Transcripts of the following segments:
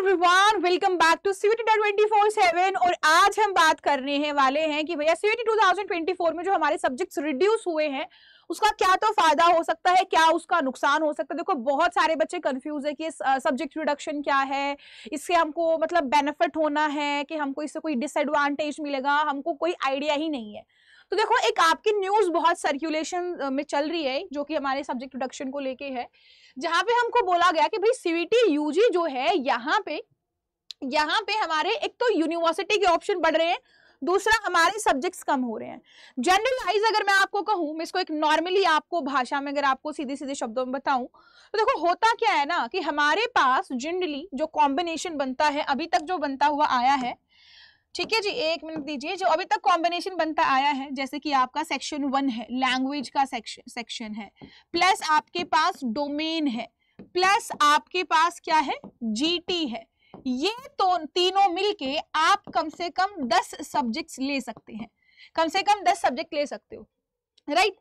Everyone welcome back to twenty four seven और आज हम बात करने हैं वाले हैं कि भैया सीयूटी 2024 में जो हमारे सब्जेक्ट्स रिड्यूस हुए हैं उसका क्या तो फायदा हो सकता है क्या उसका नुकसान हो सकता है देखो बहुत सारे बच्चे कंफ्यूज है कि सब्जेक्ट रिडक्शन क्या है इससे हमको मतलब बेनिफिट होना है कि हमको इससे कोई डिसएडवांटेज मिलेगा हमको कोई आइडिया ही नहीं है तो देखो एक आपकी न्यूज बहुत सर्कुलेशन में चल रही है जो कि हमारे सब्जेक्ट प्रोडक्शन को लेके है जहां पे हमको बोला गया कि भाई सीवीटी यूजी जो है यहाँ पे यहाँ पे हमारे एक तो यूनिवर्सिटी के ऑप्शन बढ़ रहे हैं दूसरा हमारे सब्जेक्ट्स कम हो रहे हैं जनरलाइज अगर मैं आपको कहूँ मैं इसको एक नॉर्मली आपको भाषा में अगर आपको सीधे सीधे शब्दों में बताऊं तो देखो होता क्या है ना कि हमारे पास जनरली जो कॉम्बिनेशन बनता है अभी तक जो बनता हुआ आया है ठीक है जी एक मिनट दीजिए जो अभी तक कॉम्बिनेशन बनता आया है जैसे कि आपका सेक्शन वन है लैंग्वेज का सेक्शन सेक्शन है प्लस आपके पास डोमेन है प्लस आपके पास क्या है जीटी है ये तो तीनों मिलके आप कम से कम दस सब्जेक्ट्स ले सकते हैं कम से कम दस सब्जेक्ट ले सकते हो राइट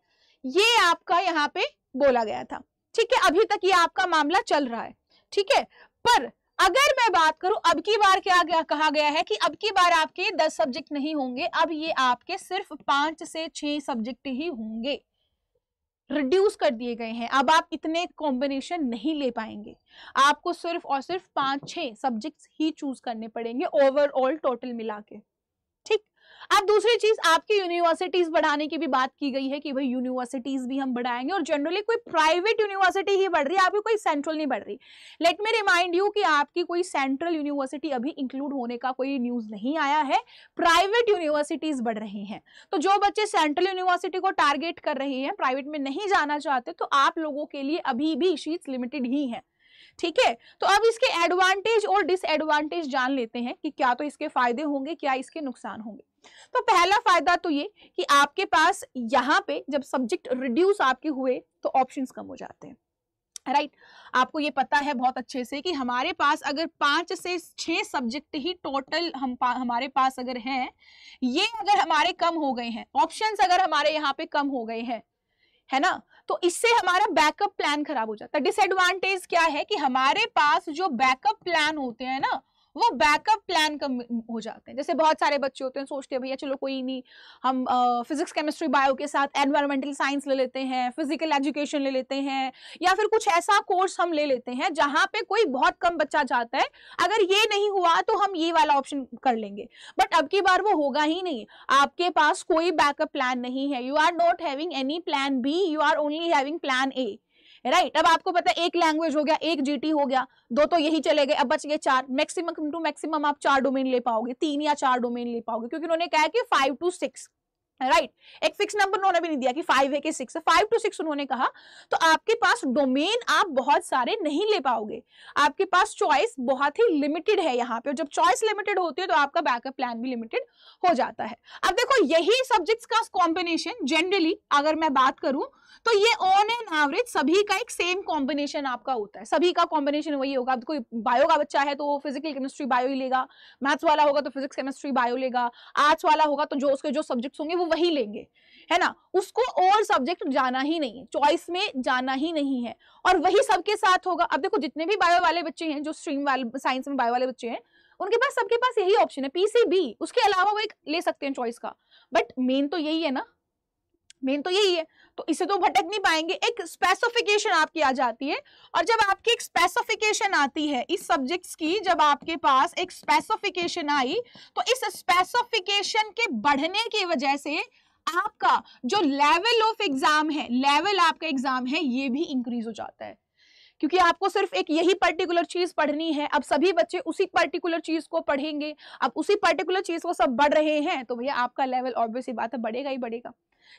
ये आपका यहाँ पे बोला गया था ठीक है अभी तक ये आपका मामला चल रहा है ठीक है पर अगर मैं बात करूं अब की बार क्या कहा गया है कि अब की बार आपके दस सब्जेक्ट नहीं होंगे अब ये आपके सिर्फ पांच से छह सब्जेक्ट ही होंगे रिड्यूस कर दिए गए हैं अब आप इतने कॉम्बिनेशन नहीं ले पाएंगे आपको सिर्फ और सिर्फ पांच छह सब्जेक्ट्स ही चूज करने पड़ेंगे ओवरऑल टोटल मिला के अब दूसरी चीज आपकी यूनिवर्सिटीज बढ़ाने की भी बात की गई है कि भाई यूनिवर्सिटीज भी हम बढ़ाएंगे और जनरली कोई प्राइवेट यूनिवर्सिटी ही बढ़ रही है आपकी कोई सेंट्रल नहीं बढ़ रही लेट मी रिमाइंड यू कि आपकी कोई सेंट्रल यूनिवर्सिटी अभी इंक्लूड होने का कोई न्यूज नहीं आया है प्राइवेट यूनिवर्सिटीज बढ़ रही हैं तो जो बच्चे सेंट्रल यूनिवर्सिटी को टारगेट कर रहे हैं प्राइवेट में नहीं जाना चाहते तो आप लोगों के लिए अभी भी शीट लिमिटेड ही है ठीक है तो अब इसके एडवांटेज और डिसएडवांटेज जान लेते हैं कि क्या तो इसके फायदे होंगे क्या इसके नुकसान होंगे तो पहला फायदा तो ये कि आपके पास यहाँ पे जब सब्जेक्ट रिड्यूस आपके हुए तो ऑप्शंस कम हो जाते हैं राइट right. आपको ये पता है बहुत अच्छे से कि हमारे पास अगर पांच से छह सब्जेक्ट ही टोटल हम पा, हमारे पास अगर हैं ये अगर हमारे कम हो गए हैं ऑप्शंस अगर हमारे यहाँ पे कम हो गए हैं है ना तो इससे हमारा बैकअप प्लान खराब हो जाता है डिसएडवांटेज क्या है कि हमारे पास जो बैकअप प्लान होते हैं ना वो बैकअप प्लान कम हो जाते हैं जैसे बहुत सारे बच्चे होते हैं सोचते हैं भैया चलो कोई नहीं हम फिजिक्स केमिस्ट्री बायो के साथ एनवायरमेंटल साइंस ले लेते हैं फिजिकल एजुकेशन ले लेते हैं या फिर कुछ ऐसा कोर्स हम ले लेते हैं जहाँ पे कोई बहुत कम बच्चा जाता है अगर ये नहीं हुआ तो हम ये वाला ऑप्शन कर लेंगे बट अब की बार वो होगा ही नहीं आपके पास कोई बैकअप प्लान नहीं है you are not having any plan B you are only having plan A right अब आपको पता है एक लैंग्वेज हो गया एक जीटी हो गया दो तो यही चले गए अब बच गए चार मैक्सिमम टू मैक्सिमम आप चार डोमेन ले पाओगे तीन या चार डोमेन ले पाओगे क्योंकि उन्होंने कहा कि five two six right right. एक फिक्स नंबर उन्होंने भी नहीं दिया कि फाइव है कि सिक्स है फाइव टू सिक्स उन्होंने कहा तो आपके पास डोमेन आप बहुत सारे नहीं ले पाओगे आपके पास चॉइस बहुत ही लिमिटेड है यहाँ पे जब चॉइस लिमिटेड होती है तो आपका बैकअप प्लान भी लिमिटेड हो जाता है अब देखो यही सब्जेक्ट्स का कॉम्बिनेशन जनरली अगर मैं बात करूं तो ये ऑन एन एवरेज सभी का एक सेम कॉम्बिनेशन आपका होता है सभी का कॉम्बिनेशन वही होगा अब कोई बायो का बच्चा है तो वो फिजिकल केमिस्ट्री बायो ही लेगा मैथ्स वाला होगा तो फिजिक्स केमिस्ट्री बायो लेगा आर्ट्स वाला होगा तो जो उसके जो सब्जेक्ट्स होंगे वो वही लेंगे है ना उसको और सब्जेक्ट जाना ही नहीं है चॉइस में जाना ही नहीं है और वही सबके साथ होगा अब देखो जितने भी बायो वाले बच्चे हैं जो स्ट्रीम वाले साइंस में बायो वाले बच्चे हैं उनके पास सबके पास यही ऑप्शन है पीसीबी उसके अलावा वो एक ले सकते हैं चॉइस का बट मेन तो यही है ना मेन तो यही है तो इसे तो भटक नहीं पाएंगे एक स्पेसिफिकेशन आपकी आ जाती है और जब आपकी एक स्पेसिफिकेशन आती है इस सब्जेक्ट्स की जब आपके पास एक स्पेसिफिकेशन आई तो इस स्पेसिफिकेशन के बढ़ने की वजह से आपका जो लेवल ऑफ एग्जाम है लेवल आपका एग्जाम है ये भी इंक्रीज हो जाता है क्योंकि आपको सिर्फ एक यही पर्टिकुलर चीज पढ़नी है अब सभी बच्चे उसी पर्टिकुलर चीज को पढ़ेंगे अब उसी पर्टिकुलर चीज को सब बढ़ रहे हैं तो भैया आपका लेवल ऑब्वियसली बात है बढ़ेगा ही बढ़ेगा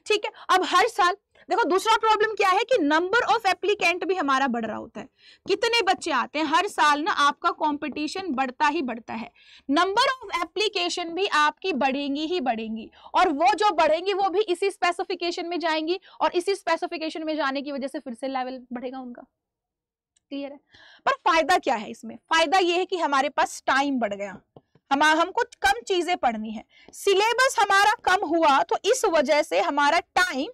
ठीक है अब हर साल देखो दूसरा प्रॉब्लम क्या है कि नंबर ऑफ एप्लीकेंट भी हमारा बढ़ रहा होता है कितने बच्चे आते हैं हर साल ना आपका कंपटीशन बढ़ता ही बढ़ता है नंबर ऑफ एप्लीकेशन भी आपकी बढ़ेंगी ही बढ़ेंगी और वो जो बढ़ेंगी वो भी इसी स्पेसिफिकेशन में जाएंगी और इसी स्पेसिफिकेशन में जाने की वजह से फिर से लेवल बढ़ेगा उनका क्लियर है पर फायदा क्या है इसमें फायदा ये है कि हमारे पास टाइम बढ़ गया हम हमको कम चीजें पढ़नी है सिलेबस हमारा कम हुआ तो इस वजह से हमारा टाइम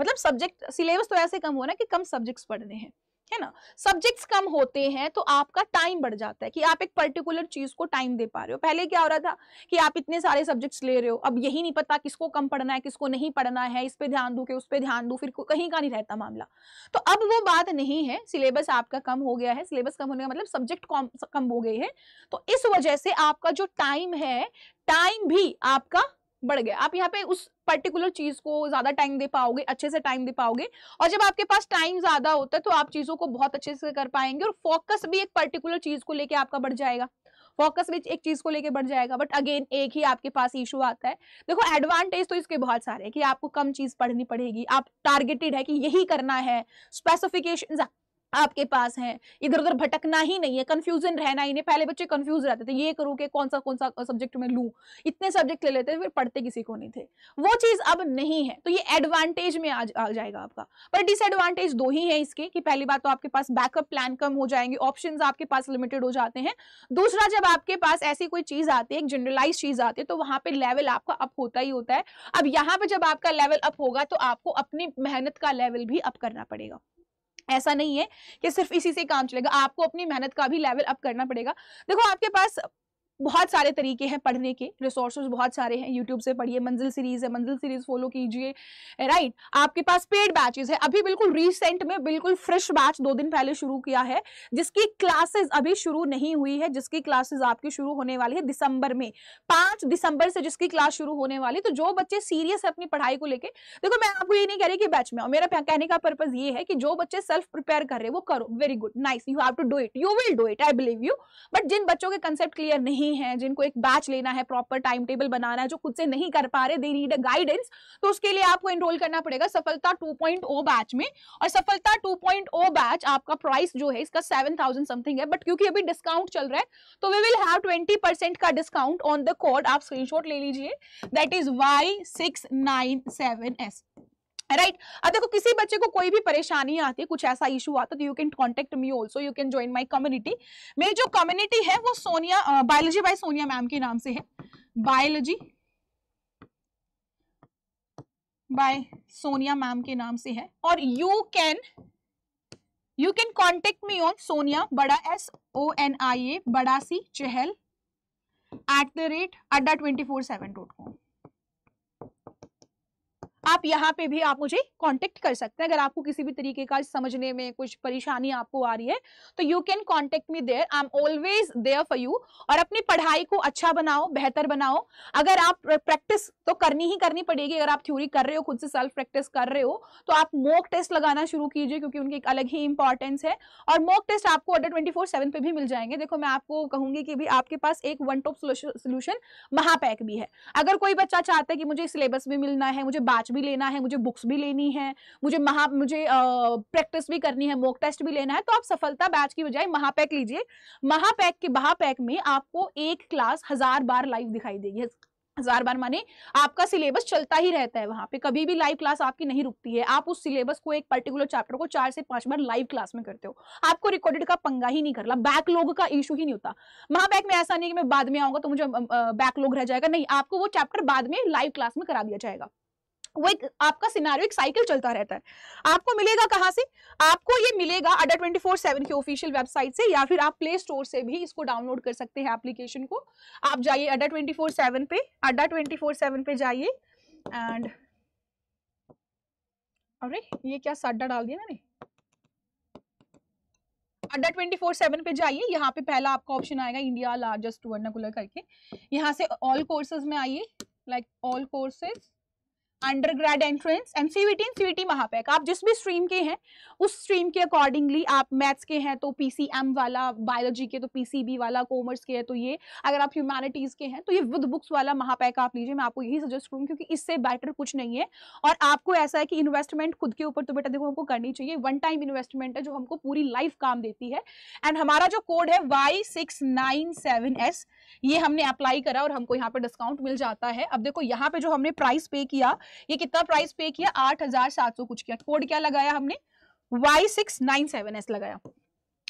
मतलब सब्जेक्ट सिलेबस तो ऐसे कम हुआ ना कि कम सब्जेक्ट्स पढ़ने हैं है ना सब्जेक्ट्स कम होते हैं तो आपका टाइम बढ़ जाता है कि आप एक पर्टिकुलर चीज को टाइम दे पा रहे हो पहले क्या हो रहा था कि आप इतने सारे सब्जेक्ट्स ले रहे हो अब यही नहीं पता किसको कम पढ़ना है किसको नहीं पढ़ना है इस पे ध्यान दू के उस पर ध्यान दू फिर कहीं का नहीं रहता मामला तो अब वो बात नहीं है सिलेबस आपका कम हो गया है सिलेबस कम होने का मतलब सब्जेक्ट कम कम हो गई है तो इस वजह से आपका जो टाइम है टाइम भी आपका बढ़ गया आप यहाँ पे उस पर्टिकुलर चीज को ज्यादा टाइम दे पाओगे अच्छे से टाइम दे पाओगे और जब आपके पास टाइम ज्यादा होता है तो आप चीजों को बहुत अच्छे से कर पाएंगे और फोकस भी एक पर्टिकुलर चीज को लेके आपका बढ़ जाएगा फोकस भी एक चीज को लेके बढ़ जाएगा बट अगेन एक ही आपके पास इशू आता है देखो एडवांटेज तो इसके बहुत सारे हैं कि आपको कम चीज पढ़नी पड़ेगी आप टारगेटेड है कि यही करना है स्पेसिफिकेशन आपके पास है इधर उधर भटकना ही नहीं है कंफ्यूजन रहना ही नहीं पहले बच्चे कंफ्यूज रहते थे ये करूँ कि कौन सा कौन सा सब्जेक्ट में लूँ इतने सब्जेक्ट ले लेते थे फिर पढ़ते किसी को नहीं थे वो चीज़ अब नहीं है तो ये एडवांटेज में आ, आ जाएगा आपका पर डिसएडवांटेज दो ही है इसके कि पहली बात तो आपके पास बैकअप प्लान कम हो जाएंगे ऑप्शन आपके पास लिमिटेड हो जाते हैं दूसरा जब आपके पास ऐसी कोई चीज़ आती है एक जनरलाइज चीज़ आती है तो वहाँ पर लेवल आपका अप होता ही होता है अब यहाँ पर जब आपका लेवल अप होगा तो आपको अपनी मेहनत का लेवल भी अप करना पड़ेगा ऐसा नहीं है कि सिर्फ इसी से काम चलेगा आपको अपनी मेहनत का भी लेवल अप करना पड़ेगा देखो आपके पास बहुत सारे तरीके हैं पढ़ने के रिसोर्सेज बहुत सारे हैं यूट्यूब से पढ़िए मंजिल सीरीज है मंजिल सीरीज फॉलो कीजिए राइट आपके पास पेड बैचेस है अभी बिल्कुल रिसेंट में बिल्कुल फ्रेश बैच दो दिन पहले शुरू किया है जिसकी क्लासेस अभी शुरू नहीं हुई है जिसकी क्लासेस आपकी शुरू होने वाली है दिसंबर में पांच दिसंबर से जिसकी क्लास शुरू होने वाली तो जो बच्चे सीरियस है अपनी पढ़ाई को लेकर देखो मैं आपको ये नहीं कह रही कि बैच में और मेरा कहने का पर्पज ये है कि जो बच्चे सेल्फ प्रिपेयर कर रहे हैं वो करो very good nice you have to do it you will do it I believe you but जिन बच्चों के कंसेप्ट क्लियर नहीं नहीं है जिनको एक बैच लेना है प्रॉपर टाइम टेबल बनाना है जो खुद से नहीं कर पा रहे दे नीड अ गाइडेंस तो उसके लिए आपको एनरोल करना पड़ेगा सफलता 2.0 बैच में और सफलता 2.0 बैच आपका प्राइस जो है इसका 7000 समथिंग है बट क्योंकि अभी डिस्काउंट चल रहा है तो वी विल हैव 20% का डिस्काउंट ऑन द कोड आप स्क्रीनशॉट ले लीजिए that is Y six nine seven S right right? अब देखो किसी बच्चे को कोई भी परेशानी आती है कुछ ऐसा इशू आता है तो you can contact me also you can join my community मेरी जो कम्युनिटी है वो Sonia biology by Sonia ma'am के नाम से है बायोलॉजी बाय सोनिया मैम के नाम से है और you can you can contact me on Sonia बड़ा S O N I A बड़ा C Chahal at the rate Adda twenty four seven dot com आप यहाँ पे भी आप मुझे कांटेक्ट कर सकते हैं अगर आपको किसी भी तरीके का समझने में कुछ परेशानी आपको आ रही है तो you can contact me there I am always there for you और अपनी पढ़ाई को अच्छा बनाओ बेहतर बनाओ अगर आप प्रैक्टिस तो करनी ही करनी पड़ेगी अगर आप थ्योरी कर रहे हो खुद से सेल्फ प्रैक्टिस कर रहे हो तो आप मोक टेस्ट लगाना शुरू कीजिए क्योंकि उनकी एक अलग ही इंपॉर्टेंस है और मोक टेस्ट आपको अडर ट्वेंटी फोर सेवन पे भी मिल जाएंगे देखो मैं आपको कहूंगी कि भी आपके पास एक वन टॉप सोल्यूशन महापैक भी है अगर कोई बच्चा चाहता है कि मुझे सिलेबस में मिलना है मुझे बैच भी लेना है मुझे बुक्स भी लेनी है मुझे महा मुझे प्रैक्टिस भी करनी है मोक टेस्ट भी लेना है तो आप सफलता बैच की बजाय महापैक लीजिए महापैक के महापैक में आपको एक क्लास हजार बार लाइव दिखाई देगी हजार बार माने आपका सिलेबस चलता ही रहता है वहां पे कभी भी लाइव क्लास आपकी नहीं रुकती है आप उस सिलेबस को एक पर्टिकुलर चैप्टर को चार से पांच बार लाइव क्लास में करते हो आपको रिकॉर्डेड का पंगा ही नहीं करला बैकलॉग का इशू ही नहीं होता महाबैक में ऐसा नहीं कि मैं बाद में आऊंगा तो मुझे बैकलॉग रह जाएगा नहीं आपको वो चैप्टर बाद में लाइव क्लास में करा दिया जाएगा वो एक आपका सिनारियो एक साइकिल चलता रहता है आपको मिलेगा कहाँ से आपको ये मिलेगा अडर ट्वेंटी फोर सेवन की ऑफिशियल वेबसाइट से या फिर आप प्ले स्टोर से भी इसको डाउनलोड कर सकते हैं एप्लीकेशन को आप जाइए अडर ट्वेंटी फोर सेवन पे अडर ट्वेंटी फोर सेवन पे जाइए एंड अरे ये क्या साडा डाल दिया मैंने अड्डा ट्वेंटी फोर सेवन पे जाइए यहाँ पे पहला आपका ऑप्शन आएगा इंडिया लार्जेस्ट वर्नाकुलर करके यहाँ से ऑल कोर्सेज में आइए like all courses under grade entrance and CVT CVT महापैक आप जिस भी स्ट्रीम के हैं उस स्ट्रीम के अकॉर्डिंगली आप मैथ्स के हैं तो पीसीएम वाला बायोलॉजी के तो पीसीबी वाला कॉमर्स के है तो ये अगर आप ह्यूमैनिटीज़ के हैं तो ये विद बुक्स वाला महापैक आप लीजिए मैं आपको यही सजेस्ट करूँ क्योंकि इससे बेटर कुछ नहीं है और आपको ऐसा है कि इन्वेस्टमेंट खुद के ऊपर तो बेटा देखो हमको करनी चाहिए वन टाइम इन्वेस्टमेंट है जो हमको पूरी लाइफ काम देती है एंड हमारा जो कोड है Y six nine seven S ये हमने अप्लाई करा और हमको यहाँ पर डिस्काउंट मिल जाता है अब देखो यहाँ पे जो हमने प्राइस पे किया ये कितना प्राइस पे किया आठ हजार सात सौ कुछ किया कोड क्या लगाया हमने Y six nine seven S लगाया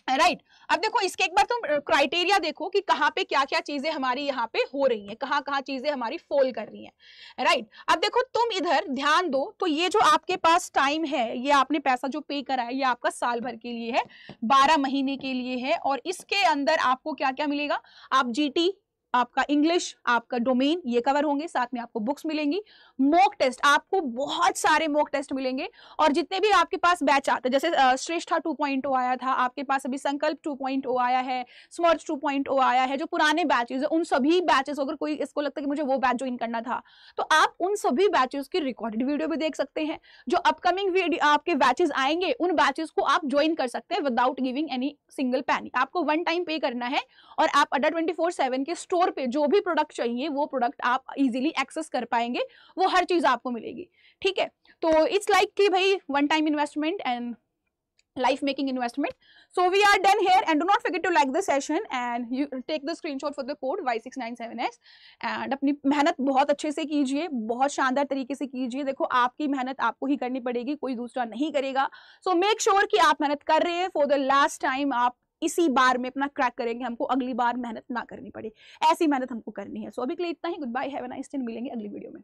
राइट right. अब देखो इसके एक बार तुम क्राइटेरिया देखो कि कहाँ पे क्या क्या चीजें हमारी यहाँ पे हो रही हैं कहाँ कहाँ चीजें हमारी फोल कर रही हैं राइट right. अब देखो तुम इधर ध्यान दो तो ये जो आपके पास टाइम है ये आपने पैसा जो पे करा है ये आपका साल भर के लिए है बारह महीने के लिए है और इसके अंदर आपको क्या क्या मिलेगा आप जी आपका इंग्लिश आपका डोमेन ये कवर होंगे साथ में आपको बुक्स मिलेंगी मॉक टेस्ट आपको बहुत सारे मॉक टेस्ट मिलेंगे और जितने भी आपके पास बैच आते जैसे श्रेष्ठा 2.0 आया था आपके पास अभी संकल्प 2.0 आया है स्मर्च 2.0 आया है जो पुराने बैचेज है उन सभी बैचेस अगर कोई इसको लगता है कि मुझे वो बैच ज्वाइन करना था तो आप उन सभी बैचेज की रिकॉर्डेड वीडियो भी देख सकते हैं जो अपकमिंग आपके बैचेज आएंगे उन बैचेज को आप ज्वाइन कर सकते हैं विदाउट गिविंग एनी सिंगल पैनी आपको वन टाइम पे करना है और आप अडर ट्वेंटी के स्टोर स्टोर पे जो भी प्रोडक्ट चाहिए वो प्रोडक्ट आप इजीली एक्सेस कर पाएंगे वो हर चीज़ आपको मिलेगी ठीक है तो इट्स लाइक like कि भाई one time investment and life making investment so we are done here and do not forget to like do session and you take the screenshot for the code Y six nine seven y697s and अपनी मेहनत बहुत अच्छे से कीजिए बहुत शानदार तरीके से कीजिए देखो आपकी मेहनत आपको ही करनी पड़ेगी कोई दूसरा नहीं करेगा सो मेक श्योर कि आप मेहनत कर रहे हैं फॉर द लास्ट टाइम आप इसी बार में अपना क्रैक करेंगे हमको अगली बार मेहनत ना करनी पड़े ऐसी मेहनत हमको करनी है सो अभी के लिए इतना ही गुड बाय है नाइस मिलेंगे अगली वीडियो में